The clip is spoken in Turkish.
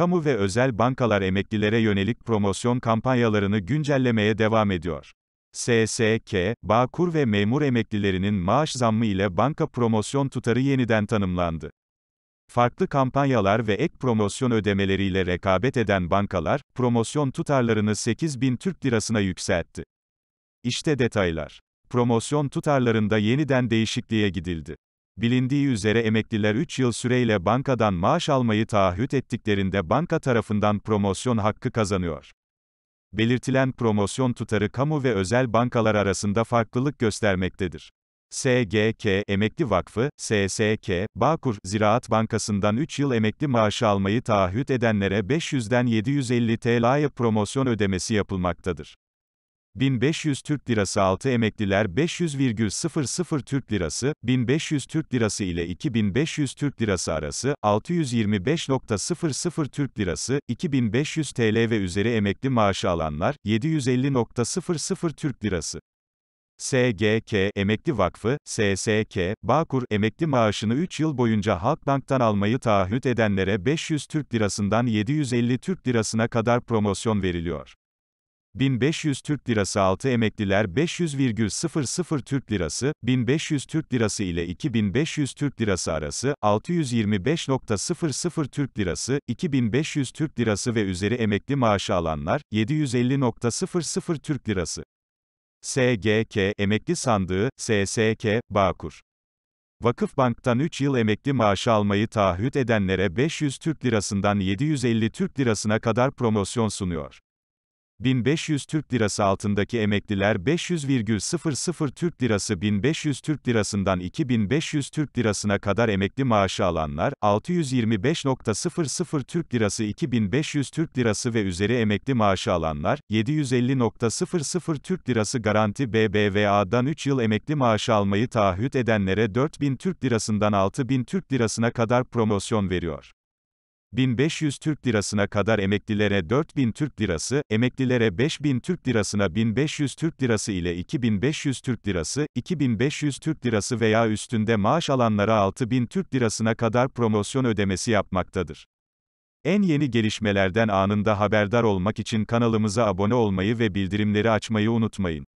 kamu ve özel bankalar emeklilere yönelik promosyon kampanyalarını güncellemeye devam ediyor. SSK, Bağkur ve memur emeklilerinin maaş zammı ile banka promosyon tutarı yeniden tanımlandı. Farklı kampanyalar ve ek promosyon ödemeleriyle rekabet eden bankalar, promosyon tutarlarını 8 bin Türk lirasına yükseltti. İşte detaylar. Promosyon tutarlarında yeniden değişikliğe gidildi. Bilindiği üzere emekliler 3 yıl süreyle bankadan maaş almayı taahhüt ettiklerinde banka tarafından promosyon hakkı kazanıyor. Belirtilen promosyon tutarı kamu ve özel bankalar arasında farklılık göstermektedir. SGK, Emekli Vakfı, SSK, Bağkur, Ziraat Bankası'ndan 3 yıl emekli maaşı almayı taahhüt edenlere 500'den 750 TL'ye promosyon ödemesi yapılmaktadır. 1500 Türk Lirası 6 emekliler 500,00 Türk Lirası, 1500 Türk Lirası ile 2500 Türk Lirası arası, 625,00 Türk Lirası, 2500 TL ve üzeri emekli maaşı alanlar, 750,00 Türk Lirası. SGK, Emekli Vakfı, SSK, Bağkur, emekli maaşını 3 yıl boyunca Halkbank'tan almayı taahhüt edenlere 500 Türk Lirasından 750 Türk Lirasına kadar promosyon veriliyor. 1500 Türk Lirası 6 emekliler 500,00 Türk Lirası, 1500 Türk Lirası ile 2500 Türk Lirası arası, 625,00 Türk Lirası, 2500 Türk Lirası ve üzeri emekli maaşı alanlar, 750,00 Türk Lirası. SGK, Emekli Sandığı, SSK, Bağkur. Vakıf Bank'tan 3 yıl emekli maaşı almayı taahhüt edenlere 500 Türk Lirasından 750 Türk Lirasına kadar promosyon sunuyor. 1500 Türk Lirası altındaki emekliler 500,00 Türk Lirası 1500 Türk Lirasından 2500 Türk Lirasına kadar emekli maaşı alanlar, 625,00 Türk Lirası 2500 Türk Lirası ve üzeri emekli maaşı alanlar, 750,00 Türk Lirası garanti BBVA'dan 3 yıl emekli maaşı almayı taahhüt edenlere 4000 Türk Lirasından 6000 Türk Lirasına kadar promosyon veriyor. 1500 Türk lirasına kadar emeklilere 4000 Türk lirası, emeklilere 5000 Türk lirasına 1500 Türk lirası ile 2500 Türk lirası, 2500 Türk lirası veya üstünde maaş alanlara 6000 Türk lirasına kadar promosyon ödemesi yapmaktadır. En yeni gelişmelerden anında haberdar olmak için kanalımıza abone olmayı ve bildirimleri açmayı unutmayın.